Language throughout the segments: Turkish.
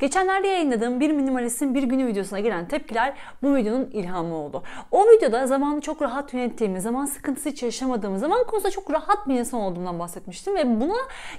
Geçenlerde yayınladığım bir minimalistin bir günü videosuna gelen tepkiler bu videonun ilhamı oldu. O videoda zamanı çok rahat yönettiğimiz, zaman sıkıntısı hiç yaşamadığımız, zaman konusunda çok rahat bir insan olduğumdan bahsetmiştim ve buna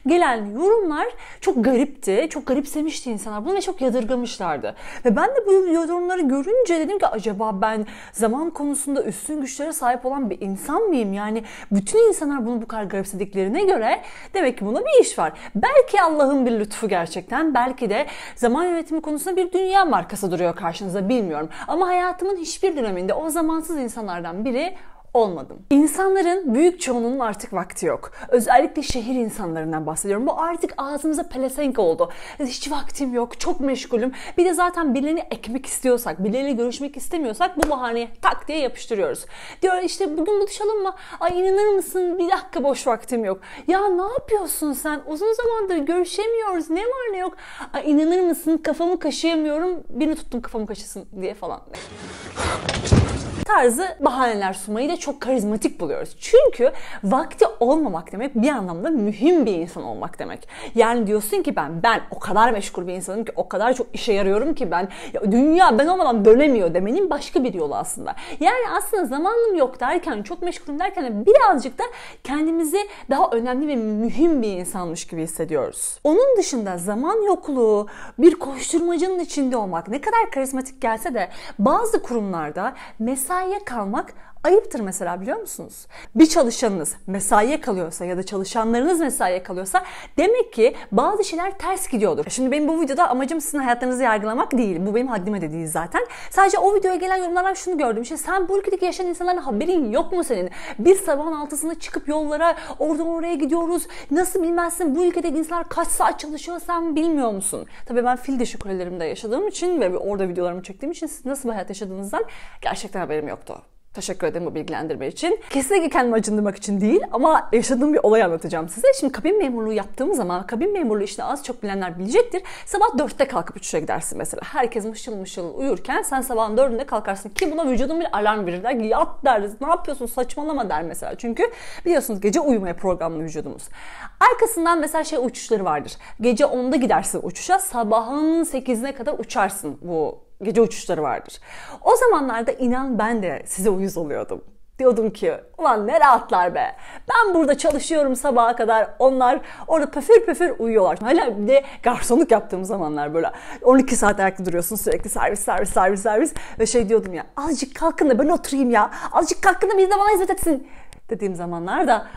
gelen yorumlar çok garipti. Çok garipsemişti insanlar bunu ve çok yadırgamışlardı. Ve ben de bu yorumları görünce dedim ki acaba ben zaman konusunda üstün güçlere sahip olan bir insan mıyım? Yani bütün insanlar bunu bu kadar garipsediklerine göre demek ki buna bir iş var. Belki Allah'ın bir lütfu gerçekten. Belki de zaman zaman yönetimi konusunda bir dünya markası duruyor karşınıza bilmiyorum. Ama hayatımın hiçbir döneminde o zamansız insanlardan biri olmadım. İnsanların büyük çoğunluğunun artık vakti yok. Özellikle şehir insanlarından bahsediyorum. Bu artık ağzımıza pelesenk oldu. Hiç vaktim yok, çok meşgulüm. Bir de zaten birilerini ekmek istiyorsak, birileriyle görüşmek istemiyorsak bu bahaneye tak diye yapıştırıyoruz. Diyor işte bugün buluşalım mı? Ay inanır mısın bir dakika boş vaktim yok. Ya ne yapıyorsun sen? Uzun zamandır görüşemiyoruz. Ne var ne yok? Ay inanır mısın kafamı kaşıyamıyorum. Birini tuttum kafamı kaşısın diye falan tarzı bahaneler sunmayı da çok karizmatik buluyoruz. Çünkü vakti olmamak demek bir anlamda mühim bir insan olmak demek. Yani diyorsun ki ben ben o kadar meşgul bir insanım ki o kadar çok işe yarıyorum ki ben ya dünya ben olmadan dönemiyor demenin başka bir yolu aslında. Yani aslında zamanım yok derken çok meşgulüm derken birazcık da kendimizi daha önemli ve mühim bir insanmış gibi hissediyoruz. Onun dışında zaman yokluğu, bir koşturmacanın içinde olmak ne kadar karizmatik gelse de bazı kurumlarda mesai sanayiye kalmak ayıptır mesela biliyor musunuz? Bir çalışanınız mesaiye kalıyorsa ya da çalışanlarınız mesaiye kalıyorsa demek ki bazı şeyler ters gidiyordur. Şimdi benim bu videoda amacım sizin hayatlarınızı yargılamak değil. Bu benim haddime de değil zaten. Sadece o videoya gelen yorumlardan şunu gördüm. İşte sen bu ülkedeki yaşayan insanların haberin yok mu senin? Bir sabahın altısında çıkıp yollara oradan oraya gidiyoruz. Nasıl bilmezsin bu ülkedeki insanlar kaç saat çalışıyor sen bilmiyor musun? Tabii ben fil dişi kulelerimde yaşadığım için ve orada videolarımı çektiğim için siz nasıl bir hayat yaşadığınızdan gerçekten haberim yoktu. Teşekkür ederim bu bilgilendirme için. Kesinlikle kendimi acındırmak için değil ama yaşadığım bir olay anlatacağım size. Şimdi kabin memurluğu yaptığım zaman kabin memurluğu işini az çok bilenler bilecektir. Sabah 4'te kalkıp 3'e gidersin mesela. Herkes mışıl mışıl uyurken sen sabahın 4'ünde kalkarsın ki buna vücudun bir alarm verir. Der ki yat deriz ne yapıyorsun saçmalama der mesela. Çünkü biliyorsunuz gece uyumaya programlı vücudumuz. Arkasından mesela şey uçuşları vardır. Gece 10'da gidersin uçuşa sabahın 8'ine kadar uçarsın bu gece uçuşları vardır. O zamanlarda inan ben de size uyuz oluyordum. Diyordum ki ulan ne rahatlar be. Ben burada çalışıyorum sabaha kadar. Onlar orada pöfür pöfür uyuyorlar. Hala bir de garsonluk yaptığım zamanlar böyle 12 saat ayakta duruyorsun sürekli servis servis servis servis. Ve şey diyordum ya azıcık kalkın da ben oturayım ya. Azıcık kalkın da biz de bana hizmet etsin. Dediğim zamanlarda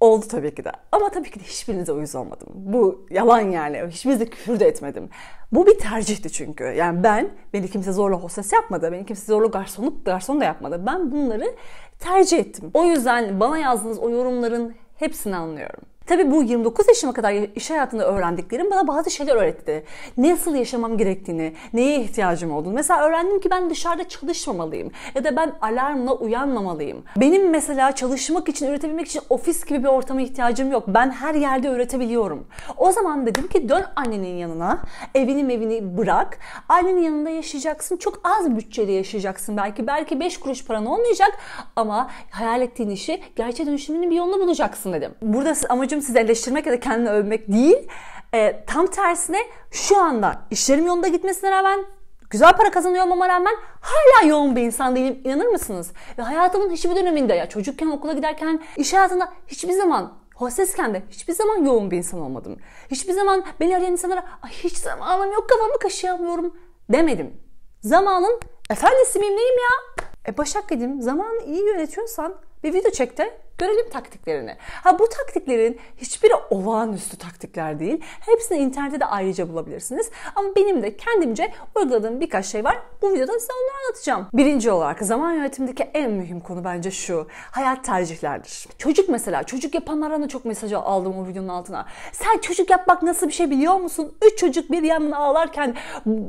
Oldu tabii ki de. Ama tabii ki de hiçbirinize uyuz olmadım. Bu yalan yani. Hiçbirinize küfür de etmedim. Bu bir tercihti çünkü. Yani ben, beni kimse zorla hostes yapmadı. Beni kimse zorla garsonluk, garson da yapmadı. Ben bunları tercih ettim. O yüzden bana yazdığınız o yorumların hepsini anlıyorum. Tabii bu 29 yaşıma kadar iş hayatında öğrendiklerim bana bazı şeyler öğretti. Nasıl yaşamam gerektiğini, neye ihtiyacım olduğunu. Mesela öğrendim ki ben dışarıda çalışmamalıyım ya da ben alarmla uyanmamalıyım. Benim mesela çalışmak için, üretebilmek için ofis gibi bir ortama ihtiyacım yok. Ben her yerde üretebiliyorum. O zaman dedim ki dön annenin yanına, evini evini bırak. Annenin yanında yaşayacaksın, çok az bütçeli yaşayacaksın belki. Belki 5 kuruş paran olmayacak ama hayal ettiğin işi gerçeğe dönüşümünün bir yolunu bulacaksın dedim. Burada amacım amacım sizi eleştirmek ya da kendini övmek değil. E, tam tersine şu anda işlerim yolunda gitmesine rağmen güzel para kazanıyor olmama rağmen hala yoğun bir insan değilim inanır mısınız? Ve hayatımın hiçbir döneminde ya çocukken okula giderken iş hayatında hiçbir zaman hostesken de hiçbir zaman yoğun bir insan olmadım. Hiçbir zaman beni arayan insanlara hiç zamanım yok kafamı kaşıyamıyorum demedim. Zamanın efendisi miyim neyim ya? E Başak dedim zamanı iyi yönetiyorsan bir video çek de Görelim taktiklerini. Ha bu taktiklerin hiçbiri olağanüstü taktikler değil. Hepsini internette de ayrıca bulabilirsiniz. Ama benim de kendimce uyguladığım birkaç şey var. Bu videoda size onları anlatacağım. Birinci olarak zaman yönetimindeki en mühim konu bence şu. Hayat tercihlerdir. Çocuk mesela. Çocuk yapanlardan da çok mesaj aldım o videonun altına. Sen çocuk yapmak nasıl bir şey biliyor musun? Üç çocuk bir yanına ağlarken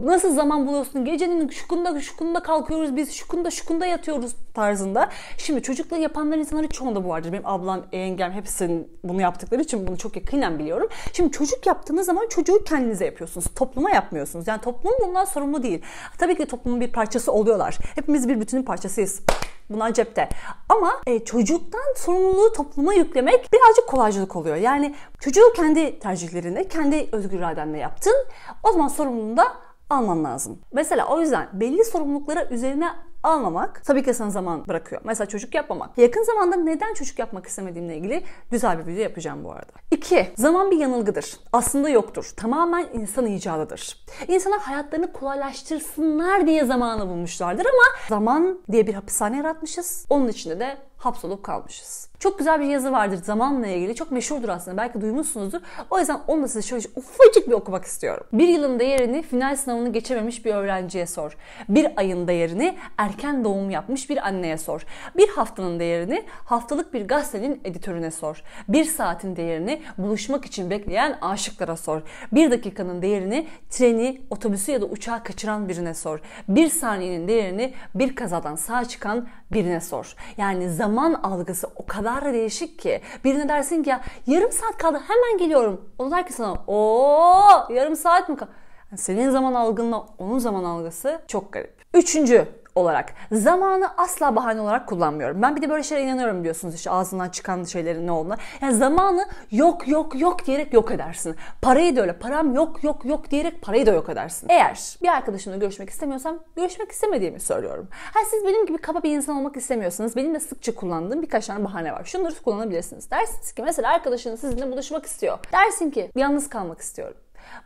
nasıl zaman buluyorsun? Gecenin şukunda şukunda kalkıyoruz biz. Şukunda şukunda yatıyoruz tarzında. Şimdi çocukla yapanların insanları çoğunda bu var vardır. Benim ablam, yengem hepsinin bunu yaptıkları için bunu çok yakinen biliyorum. Şimdi çocuk yaptığınız zaman çocuğu kendinize yapıyorsunuz. Topluma yapmıyorsunuz. Yani toplum bundan sorumlu değil. Tabii ki toplumun bir parçası oluyorlar. Hepimiz bir bütünün parçasıyız. Bunlar cepte. Ama e, çocuktan sorumluluğu topluma yüklemek birazcık kolaycılık oluyor. Yani çocuğu kendi tercihlerine, kendi özgür iradenle yaptın. O zaman sorumluluğunu da alman lazım. Mesela o yüzden belli sorumluluklara üzerine almamak tabii ki sana zaman bırakıyor. Mesela çocuk yapmamak. Yakın zamanda neden çocuk yapmak istemediğimle ilgili güzel bir video yapacağım bu arada. 2. Zaman bir yanılgıdır. Aslında yoktur. Tamamen insan icadıdır. İnsanlar hayatlarını kolaylaştırsınlar diye zamanı bulmuşlardır ama zaman diye bir hapishane yaratmışız. Onun içinde de hapsolup kalmışız. Çok güzel bir yazı vardır zamanla ilgili. Çok meşhurdur aslında. Belki duymuşsunuzdur. O yüzden onu da size şöyle ufacık bir okumak istiyorum. Bir yılın değerini final sınavını geçememiş bir öğrenciye sor. Bir ayın değerini erken doğum yapmış bir anneye sor. Bir haftanın değerini haftalık bir gazetenin editörüne sor. Bir saatin değerini buluşmak için bekleyen aşıklara sor. Bir dakikanın değerini treni, otobüsü ya da uçağı kaçıran birine sor. Bir saniyenin değerini bir kazadan sağ çıkan birine sor. Yani zaman algısı o kadar değişik ki. Birine dersin ki ya yarım saat kaldı hemen geliyorum. O der ki sana o yarım saat mi kaldı? senin zaman algınla onun zaman algısı çok garip. Üçüncü olarak. Zamanı asla bahane olarak kullanmıyorum. Ben bir de böyle şeylere inanıyorum biliyorsunuz işte ağzından çıkan şeylerin ne olduğuna. Yani zamanı yok yok yok diyerek yok edersin. Parayı da öyle. Param yok yok yok diyerek parayı da yok edersin. Eğer bir arkadaşımla görüşmek istemiyorsam görüşmek istemediğimi söylüyorum. Ha siz benim gibi kaba bir insan olmak istemiyorsanız benim de sıkça kullandığım birkaç tane bahane var. Şunları kullanabilirsiniz. Dersiniz ki mesela arkadaşınız sizinle buluşmak istiyor. Dersin ki yalnız kalmak istiyorum.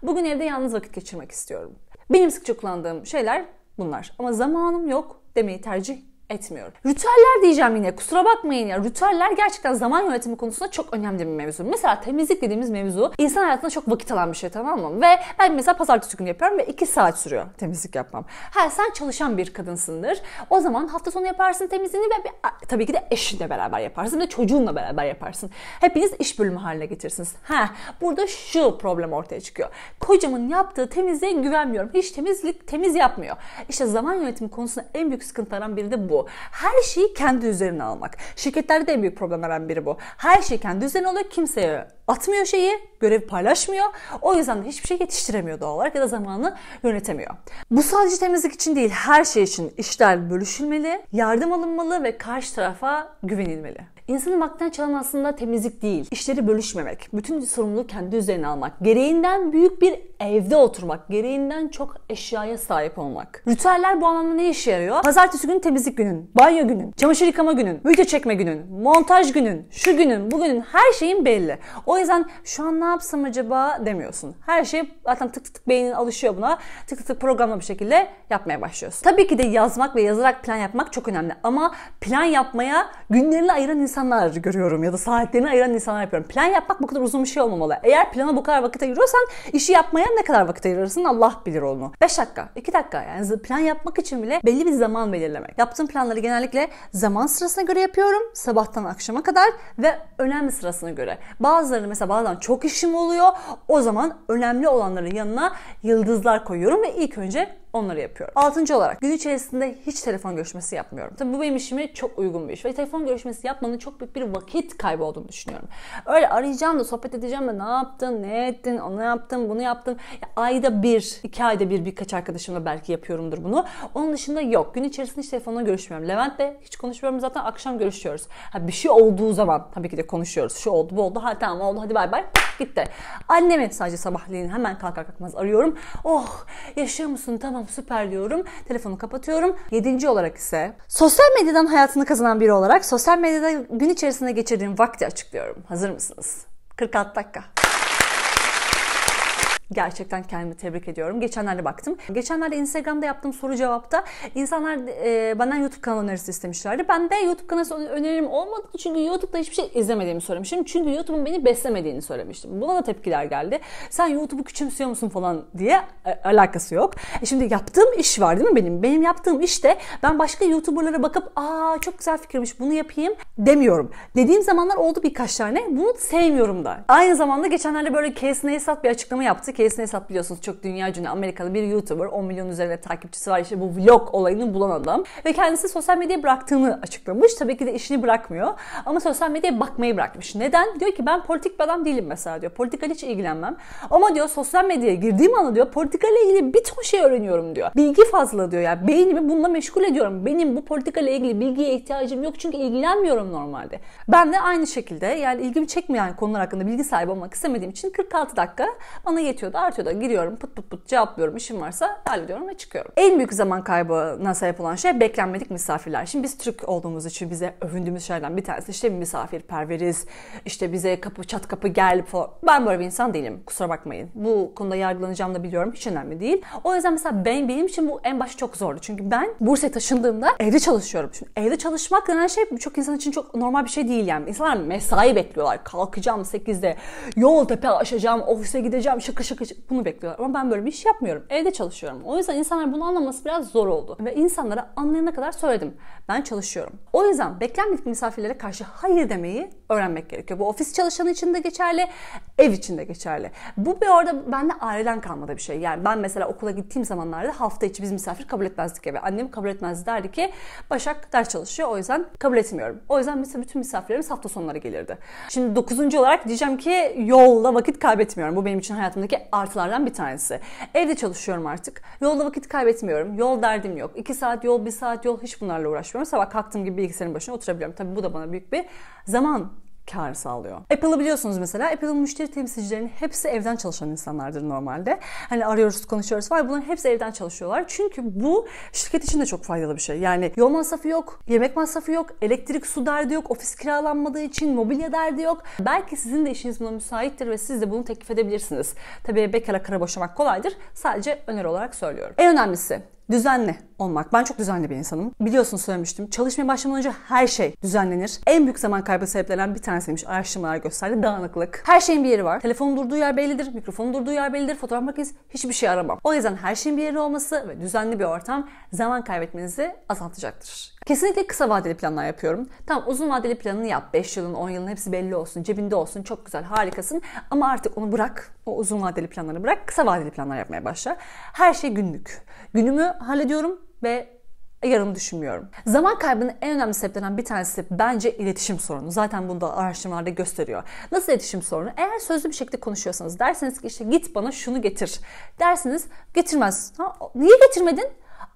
Bugün evde yalnız vakit geçirmek istiyorum. Benim sıkça kullandığım şeyler bunlar. Ama zamanım yok demeyi tercih etmiyorum. Ritüeller diyeceğim yine. Kusura bakmayın ya. Ritüeller gerçekten zaman yönetimi konusunda çok önemli bir mevzu. Mesela temizlik dediğimiz mevzu insan hayatında çok vakit alan bir şey tamam mı? Ve ben mesela pazartesi günü yapıyorum ve 2 saat sürüyor temizlik yapmam. Ha sen çalışan bir kadınsındır. O zaman hafta sonu yaparsın temizliğini ve bir, tabii ki de eşinle beraber yaparsın ve çocuğunla beraber yaparsın. Hepiniz iş bölümü haline getirsiniz. Ha burada şu problem ortaya çıkıyor. Kocamın yaptığı temizliğe güvenmiyorum. Hiç temizlik temiz yapmıyor. İşte zaman yönetimi konusunda en büyük sıkıntılardan biri de bu. Her şeyi kendi üzerine almak. Şirketlerde en büyük problemlerden biri bu. Her şey kendi üzerine oluyor. Kimseye atmıyor şeyi, görevi paylaşmıyor. O yüzden de hiçbir şey yetiştiremiyor doğal olarak ya da zamanını yönetemiyor. Bu sadece temizlik için değil, her şey için işler bölüşülmeli, yardım alınmalı ve karşı tarafa güvenilmeli. İnsanın vaktinden çalan aslında temizlik değil, işleri bölüşmemek, bütün sorumluluğu kendi üzerine almak, gereğinden büyük bir evde oturmak, gereğinden çok eşyaya sahip olmak. Ritüeller bu anlamda ne işe yarıyor? Pazartesi günü temizlik günün, banyo günün, çamaşır yıkama günün, video çekme günün, montaj günün, şu günün, bugünün her şeyin belli. O yüzden şu an ne yapsam acaba demiyorsun. Her şey zaten tık tık tık beynin alışıyor buna. Tık tık tık programlı bir şekilde yapmaya başlıyorsun. Tabii ki de yazmak ve yazarak plan yapmak çok önemli ama plan yapmaya günlerini ayıran insanlar görüyorum ya da saatlerini ayıran insanlar yapıyorum. Plan yapmak bu kadar uzun bir şey olmamalı. Eğer plana bu kadar vakit ayırıyorsan işi yapmaya ne kadar vakit ayırırsın Allah bilir onu. 5 dakika, 2 dakika yani plan yapmak için bile belli bir zaman belirlemek. Yaptığım planları genellikle zaman sırasına göre yapıyorum. Sabahtan akşama kadar ve önemli sırasına göre. Bazıları mesela bazen çok işim oluyor. O zaman önemli olanların yanına yıldızlar koyuyorum ve ilk önce onları yapıyorum. Altıncı olarak gün içerisinde hiç telefon görüşmesi yapmıyorum. Tabii bu benim işime çok uygun bir iş ve telefon görüşmesi yapmanın çok büyük bir vakit kaybı olduğunu düşünüyorum. Öyle arayacağım da sohbet edeceğim de ne yaptın, ne ettin, onu yaptın, bunu yaptın. Ya, ayda bir, iki ayda bir birkaç arkadaşımla belki yapıyorumdur bunu. Onun dışında yok. Gün içerisinde hiç telefonla görüşmüyorum. Levent'le hiç konuşmuyorum zaten akşam görüşüyoruz. Ha, bir şey olduğu zaman tabii ki de konuşuyoruz. Şu oldu, bu oldu. Ha tamam oldu hadi bay bay. Gitti. Anneme sadece sabahleyin hemen kalkar kalkmaz arıyorum. Oh yaşıyor musun tamam tamam süper diyorum. Telefonu kapatıyorum. Yedinci olarak ise sosyal medyadan hayatını kazanan biri olarak sosyal medyada gün içerisinde geçirdiğim vakti açıklıyorum. Hazır mısınız? 46 dakika. Gerçekten kendimi tebrik ediyorum. Geçenlerde baktım. Geçenlerde Instagram'da yaptığım soru cevapta insanlar e, benden YouTube kanalı önerisi istemişlerdi. Ben de YouTube kanalı önerim olmadı çünkü YouTube'da hiçbir şey izlemediğimi söylemiştim. Çünkü YouTube'un beni beslemediğini söylemiştim. Buna da tepkiler geldi. Sen YouTube'u küçümsüyor musun falan diye e, alakası yok. E şimdi yaptığım iş var değil mi benim? Benim yaptığım işte ben başka YouTuber'lara bakıp aa çok güzel fikirmiş bunu yapayım demiyorum. Dediğim zamanlar oldu birkaç tane. Bunu sevmiyorum da. Aynı zamanda geçenlerde böyle kesneye sat bir açıklama yaptı ki hesap biliyorsunuz Çok dünya cünü Amerikalı bir YouTuber. 10 milyon üzerinde takipçisi var. işte bu vlog olayını bulan adam. Ve kendisi sosyal medyayı bıraktığını açıklamış. Tabii ki de işini bırakmıyor. Ama sosyal medyaya bakmayı bırakmış. Neden? Diyor ki ben politik bir adam değilim mesela diyor. Politikayla hiç ilgilenmem. Ama diyor sosyal medyaya girdiğim anda diyor politikayla ilgili bir ton şey öğreniyorum diyor. Bilgi fazla diyor yani. Beynimi bununla meşgul ediyorum. Benim bu politikayla ilgili bilgiye ihtiyacım yok çünkü ilgilenmiyorum normalde. Ben de aynı şekilde yani ilgimi çekmeyen konular hakkında bilgi sahibi olmak istemediğim için 46 dakika bana yetiyor artıyor da artıyor da giriyorum pıt pıt pıt cevaplıyorum işim varsa hallediyorum ve çıkıyorum. En büyük zaman kaybına sebep olan şey beklenmedik misafirler. Şimdi biz Türk olduğumuz için bize övündüğümüz şeylerden bir tanesi işte misafirperveriz. İşte bize kapı çat kapı gel falan. Ben böyle bir insan değilim kusura bakmayın. Bu konuda yargılanacağımı da biliyorum hiç önemli değil. O yüzden mesela ben, benim için bu en baş çok zordu. Çünkü ben Bursa'ya taşındığımda evde çalışıyorum. Şimdi evde çalışmak denen şey çok insan için çok normal bir şey değil yani. İnsanlar mesai bekliyorlar. Kalkacağım 8'de. Yol tepe aşacağım, ofise gideceğim, şakır ışık ışık bunu bekliyorlar. Ama ben böyle bir iş yapmıyorum. Evde çalışıyorum. O yüzden insanlar bunu anlaması biraz zor oldu. Ve insanlara anlayana kadar söyledim. Ben çalışıyorum. O yüzden beklenmedik misafirlere karşı hayır demeyi öğrenmek gerekiyor. Bu ofis çalışanı için de geçerli, ev için de geçerli. Bu bir orada bende aileden kalmada bir şey. Yani ben mesela okula gittiğim zamanlarda hafta içi biz misafir kabul etmezdik eve. Annem kabul etmezdi derdi ki Başak ders çalışıyor o yüzden kabul etmiyorum. O yüzden mesela bütün misafirlerimiz hafta sonları gelirdi. Şimdi dokuzuncu olarak diyeceğim ki yolda vakit kaybetmiyorum. Bu benim için hayatımdaki artılardan bir tanesi. Evde çalışıyorum artık. Yolda vakit kaybetmiyorum. Yol derdim yok. 2 saat yol, 1 saat yol hiç bunlarla uğraşmıyorum. Sabah kalktığım gibi bilgisayarın başına oturabiliyorum. Tabii bu da bana büyük bir zaman kar sağlıyor. Apple'ı biliyorsunuz mesela. Apple'ın müşteri temsilcilerinin hepsi evden çalışan insanlardır normalde. Hani arıyoruz, konuşuyoruz var. Bunların hepsi evden çalışıyorlar. Çünkü bu şirket için de çok faydalı bir şey. Yani yol masrafı yok, yemek masrafı yok, elektrik, su derdi yok, ofis kiralanmadığı için mobilya derdi yok. Belki sizin de işiniz buna müsaittir ve siz de bunu teklif edebilirsiniz. Tabii bekara kara boşamak kolaydır. Sadece öneri olarak söylüyorum. En önemlisi düzenli olmak. Ben çok düzenli bir insanım. Biliyorsunuz söylemiştim. Çalışmaya başlamadan önce her şey düzenlenir. En büyük zaman kaybı sebeplerinden bir tanesiymiş. Araştırmalar gösterdi. Dağınıklık. Her şeyin bir yeri var. Telefonun durduğu yer bellidir. Mikrofonun durduğu yer bellidir. Fotoğraf makinesi hiçbir şey aramam. O yüzden her şeyin bir yeri olması ve düzenli bir ortam zaman kaybetmenizi azaltacaktır. Kesinlikle kısa vadeli planlar yapıyorum. Tamam uzun vadeli planını yap. 5 yılın 10 yılın hepsi belli olsun. Cebinde olsun. Çok güzel harikasın. Ama artık onu bırak. O uzun vadeli planları bırak. Kısa vadeli planlar yapmaya başla. Her şey günlük. Günümü hallediyorum ve yarını düşünmüyorum. Zaman kaybının en önemli sebeplerinden bir tanesi bence iletişim sorunu. Zaten bunu da araştırmalarda gösteriyor. Nasıl iletişim sorunu? Eğer sözlü bir şekilde konuşuyorsanız derseniz ki işte git bana şunu getir dersiniz getirmez. Ha, niye getirmedin?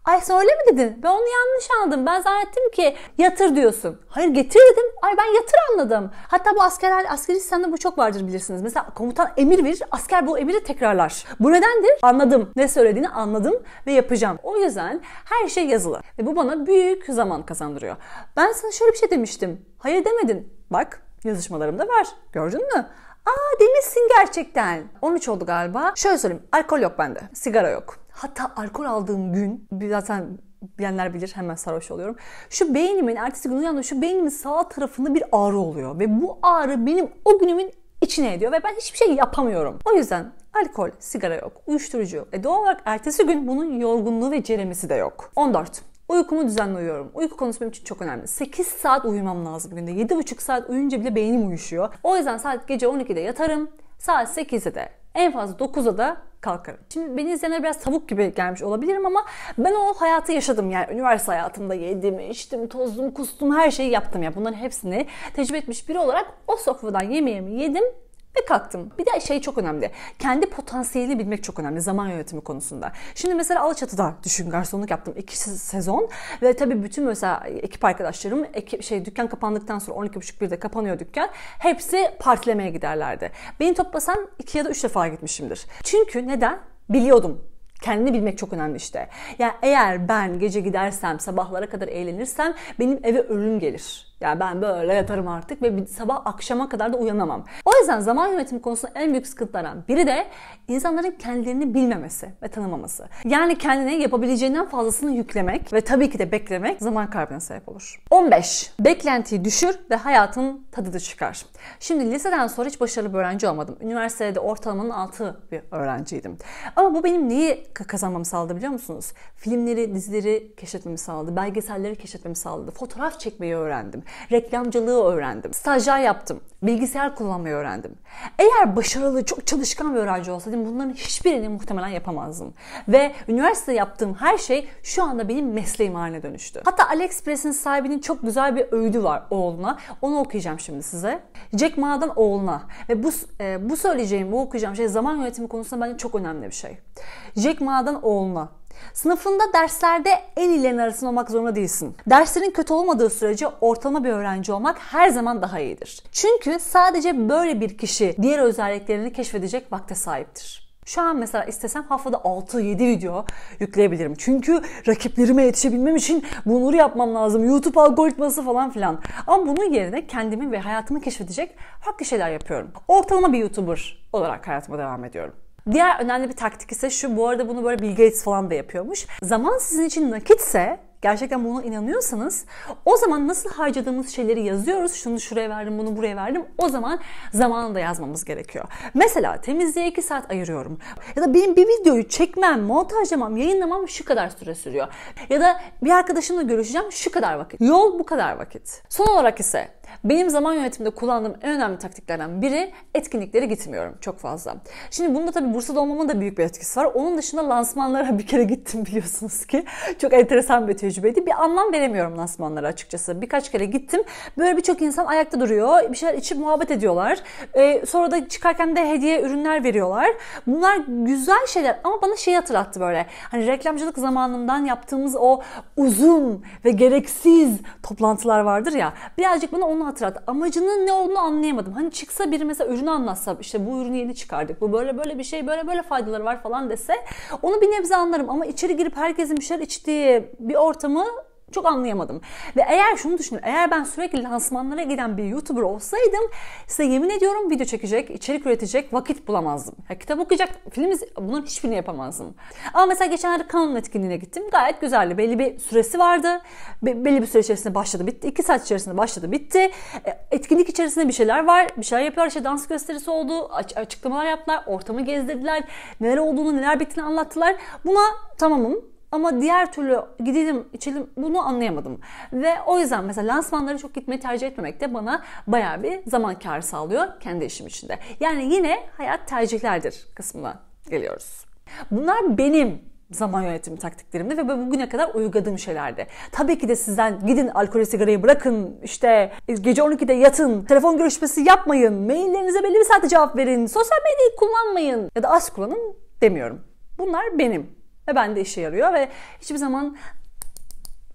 Ay söyle mi dedin? Ben onu yanlış anladım. Ben zannettim ki yatır diyorsun. Hayır getir dedim. Ay ben yatır anladım. Hatta bu asker, askeri sistemde bu çok vardır bilirsiniz. Mesela komutan emir verir. Asker bu emiri tekrarlar. Bu nedendir? Anladım. Ne söylediğini anladım ve yapacağım. O yüzden her şey yazılı. Ve bu bana büyük zaman kazandırıyor. Ben sana şöyle bir şey demiştim. Hayır demedin. Bak yazışmalarımda var. Gördün mü? Aa demişsin gerçekten. 13 oldu galiba. Şöyle söyleyeyim. Alkol yok bende. Sigara yok. Hatta alkol aldığım gün zaten bilenler bilir hemen sarhoş oluyorum. Şu beynimin ertesi gün uyandığımda şu beynimin sağ tarafında bir ağrı oluyor. Ve bu ağrı benim o günümün içine ediyor ve ben hiçbir şey yapamıyorum. O yüzden alkol, sigara yok, uyuşturucu. E doğal olarak ertesi gün bunun yorgunluğu ve ceremesi de yok. 14. Uykumu düzenli uyuyorum. Uyku konusu benim için çok önemli. 8 saat uyumam lazım günde. 7,5 saat uyuyunca bile beynim uyuşuyor. O yüzden saat gece 12'de yatarım. Saat 8'de de en fazla 9'a da kalkarım. Şimdi beni izleyenler biraz tavuk gibi gelmiş olabilirim ama ben o hayatı yaşadım yani üniversite hayatımda yedim, içtim, tozdum, kustum her şeyi yaptım ya. Yani bunların hepsini tecrübe etmiş biri olarak o sofradan yemeğimi yedim ve kalktım. Bir de şey çok önemli. Kendi potansiyelini bilmek çok önemli zaman yönetimi konusunda. Şimdi mesela Alaçatı'da düşün garsonluk yaptım iki sezon ve tabii bütün mesela ekip arkadaşlarım ekip, şey dükkan kapandıktan sonra 12.30-1'de kapanıyor dükkan. Hepsi partilemeye giderlerdi. Beni toplasan iki ya da üç defa gitmişimdir. Çünkü neden? Biliyordum Kendini bilmek çok önemli işte. Ya yani eğer ben gece gidersem, sabahlara kadar eğlenirsem benim eve ölüm gelir. Yani ben böyle yatarım artık ve bir sabah akşama kadar da uyanamam. O yüzden zaman yönetimi konusunda en büyük sıkıntılardan biri de insanların kendilerini bilmemesi ve tanımaması. Yani kendine yapabileceğinden fazlasını yüklemek ve tabii ki de beklemek zaman kaybına sebep olur. 15. Beklentiyi düşür ve hayatın tadı da çıkar. Şimdi liseden sonra hiç başarılı bir öğrenci olmadım. Üniversitede ortalamanın altı bir öğrenciydim. Ama bu benim neyi kazanmamı sağladı biliyor musunuz? Filmleri, dizileri keşfetmemi sağladı. Belgeselleri keşfetmemi sağladı. Fotoğraf çekmeyi öğrendim. Reklamcılığı öğrendim. Stajyer yaptım. Bilgisayar kullanmayı öğrendim. Eğer başarılı, çok çalışkan bir öğrenci olsaydım bunların hiçbirini muhtemelen yapamazdım. Ve üniversite yaptığım her şey şu anda benim mesleğim haline dönüştü. Hatta AliExpress'in sahibinin çok güzel bir öğüdü var oğluna. Onu okuyacağım şimdi size. Jack Ma'dan oğluna. Ve bu, e, bu söyleyeceğim, bu okuyacağım şey zaman yönetimi konusunda bence çok önemli bir şey. Jack Ma'dan oğluna Sınıfında derslerde en iyilerin arasında olmak zorunda değilsin. Derslerin kötü olmadığı sürece ortalama bir öğrenci olmak her zaman daha iyidir. Çünkü sadece böyle bir kişi diğer özelliklerini keşfedecek vakte sahiptir. Şu an mesela istesem haftada 6-7 video yükleyebilirim. Çünkü rakiplerime yetişebilmem için bunları yapmam lazım. YouTube algoritması falan filan. Ama bunun yerine kendimi ve hayatımı keşfedecek farklı şeyler yapıyorum. Ortalama bir YouTuber olarak hayatıma devam ediyorum. Diğer önemli bir taktik ise şu. Bu arada bunu böyle Bill Gates falan da yapıyormuş. Zaman sizin için nakitse gerçekten buna inanıyorsanız o zaman nasıl harcadığımız şeyleri yazıyoruz. Şunu şuraya verdim, bunu buraya verdim. O zaman zamanı da yazmamız gerekiyor. Mesela temizliğe 2 saat ayırıyorum. Ya da benim bir videoyu çekmem, montajlamam, yayınlamam şu kadar süre sürüyor. Ya da bir arkadaşımla görüşeceğim şu kadar vakit. Yol bu kadar vakit. Son olarak ise benim zaman yönetiminde kullandığım en önemli taktiklerden biri etkinliklere gitmiyorum çok fazla. Şimdi bunda tabii Bursa'da olmamın da büyük bir etkisi var. Onun dışında lansmanlara bir kere gittim biliyorsunuz ki. Çok enteresan bir tecrübeydi. Bir anlam veremiyorum lansmanlara açıkçası. Birkaç kere gittim. Böyle birçok insan ayakta duruyor. Bir şeyler içip muhabbet ediyorlar. Ee, sonra da çıkarken de hediye ürünler veriyorlar. Bunlar güzel şeyler ama bana şey hatırlattı böyle. Hani reklamcılık zamanından yaptığımız o uzun ve gereksiz toplantılar vardır ya. Birazcık bana onun onu Amacının ne olduğunu anlayamadım. Hani çıksa biri mesela ürünü anlatsa işte bu ürünü yeni çıkardık. Bu böyle böyle bir şey böyle böyle faydaları var falan dese onu bir nebze anlarım. Ama içeri girip herkesin bir şeyler içtiği bir ortamı çok anlayamadım. Ve eğer şunu düşünün, eğer ben sürekli lansmanlara giden bir YouTuber olsaydım size yemin ediyorum video çekecek, içerik üretecek vakit bulamazdım. Ya, kitap okuyacak, film iz- bunların hiçbirini yapamazdım. Ama mesela geçenlerde kanun etkinliğine gittim. Gayet güzeldi. Belli bir süresi vardı. Be- belli bir süre içerisinde başladı bitti. iki saat içerisinde başladı bitti. E, etkinlik içerisinde bir şeyler var. Bir şeyler yapıyorlar. İşte dans gösterisi oldu. Aç- açıklamalar yaptılar. Ortamı gezdirdiler. Neler olduğunu, neler bittiğini anlattılar. Buna tamamım ama diğer türlü gidelim içelim bunu anlayamadım. Ve o yüzden mesela lansmanlara çok gitmeyi tercih etmemek de bana baya bir zaman kar sağlıyor kendi işim içinde. Yani yine hayat tercihlerdir kısmına geliyoruz. Bunlar benim zaman yönetimi taktiklerimdi ve bugüne kadar uyguladığım şeylerdi. Tabii ki de sizden gidin alkolü sigarayı bırakın, işte e, gece 12'de yatın, telefon görüşmesi yapmayın, maillerinize belli bir saatte cevap verin, sosyal medyayı kullanmayın ya da az kullanın demiyorum. Bunlar benim ve ben de işe yarıyor ve hiçbir zaman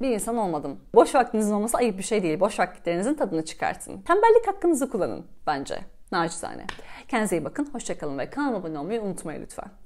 bir insan olmadım. Boş vaktinizin olması ayıp bir şey değil. Boş vakitlerinizin tadını çıkartın. Tembellik hakkınızı kullanın bence. Naçizane. Kendinize iyi bakın. Hoşçakalın ve kanalıma abone olmayı unutmayın lütfen.